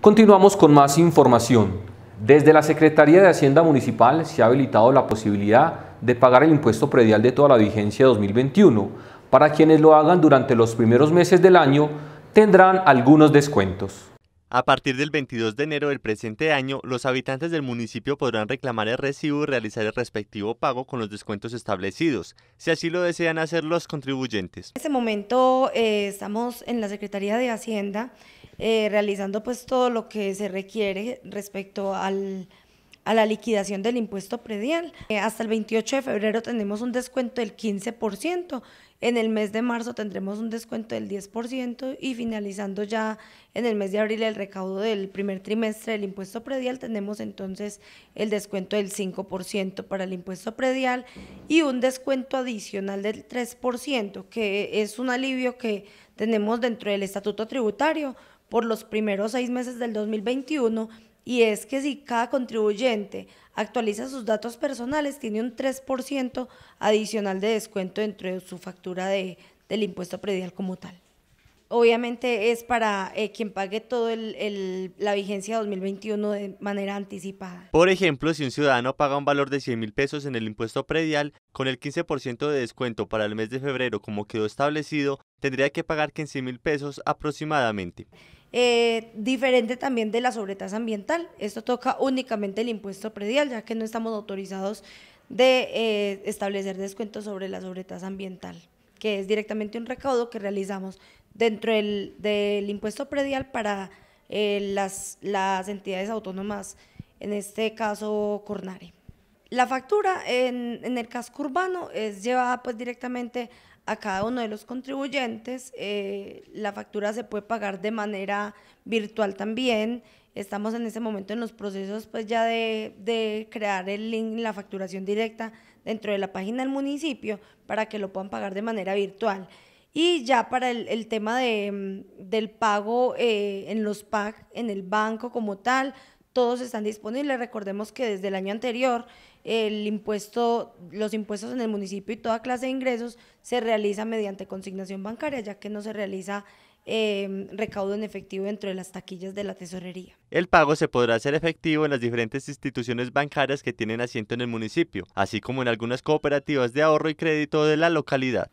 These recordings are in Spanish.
Continuamos con más información. Desde la Secretaría de Hacienda Municipal se ha habilitado la posibilidad de pagar el impuesto predial de toda la vigencia 2021. Para quienes lo hagan durante los primeros meses del año, tendrán algunos descuentos. A partir del 22 de enero del presente año, los habitantes del municipio podrán reclamar el recibo y realizar el respectivo pago con los descuentos establecidos, si así lo desean hacer los contribuyentes. En este momento eh, estamos en la Secretaría de Hacienda eh, realizando pues todo lo que se requiere respecto al, a la liquidación del impuesto predial. Eh, hasta el 28 de febrero tenemos un descuento del 15%, en el mes de marzo tendremos un descuento del 10% y finalizando ya en el mes de abril el recaudo del primer trimestre del impuesto predial tenemos entonces el descuento del 5% para el impuesto predial y un descuento adicional del 3%, que es un alivio que tenemos dentro del estatuto tributario por los primeros seis meses del 2021 y es que si cada contribuyente actualiza sus datos personales, tiene un 3% adicional de descuento dentro de su factura de, del impuesto predial como tal. Obviamente es para eh, quien pague toda el, la vigencia 2021 de manera anticipada. Por ejemplo, si un ciudadano paga un valor de 100 mil pesos en el impuesto predial, con el 15% de descuento para el mes de febrero como quedó establecido, tendría que pagar 15 mil pesos aproximadamente. Eh, diferente también de la sobretasa ambiental. Esto toca únicamente el impuesto predial, ya que no estamos autorizados de eh, establecer descuentos sobre la sobretasa ambiental, que es directamente un recaudo que realizamos dentro del, impuesto predial para eh, las, las entidades autónomas, en este caso Cornare. La factura en, el casco urbano es llevada pues directamente a cada uno de los contribuyentes. Eh, la factura se puede pagar de manera virtual también. Estamos en este momento en los procesos pues ya de, crear el link, la facturación directa dentro de la página del municipio para que lo puedan pagar de manera virtual. Y ya para el, tema de, mm, del pago eh, en los PAC, en el banco como tal, todos están disponibles. Recordemos que desde el año anterior el impuesto, los impuestos en el municipio y toda clase de ingresos se realiza mediante consignación bancaria, ya que no se realiza em, recaudo en efectivo dentro de las taquillas de la tesorería. El pago se podrá hacer efectivo en las diferentes instituciones bancarias que tienen asiento en el municipio, así como en algunas cooperativas de ahorro y crédito de la localidad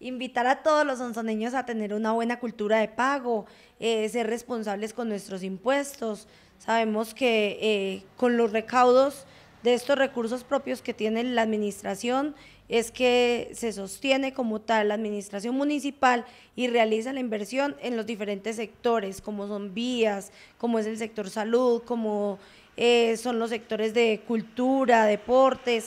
invitar a todos los sonzoneños a tener una buena cultura de pago, eh, ser responsables con nuestros impuestos. Sabemos que eh, con los recaudos de estos recursos propios que tiene la administración es que se sostiene como tal la administración municipal y realiza la inversión en los diferentes sectores, como son vías, como es el sector salud, como eh, son los sectores de cultura, deportes,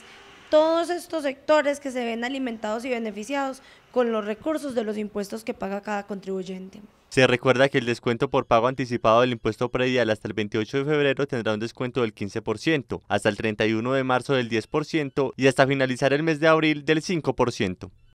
todos estos sectores que se ven alimentados y beneficiados con los recursos de los impuestos que paga cada contribuyente. Se recuerda que el descuento por pago anticipado del impuesto predial hasta el 28 de febrero tendrá un descuento del 15%, hasta el 31 de marzo del 10% y hasta finalizar el mes de abril del 5%.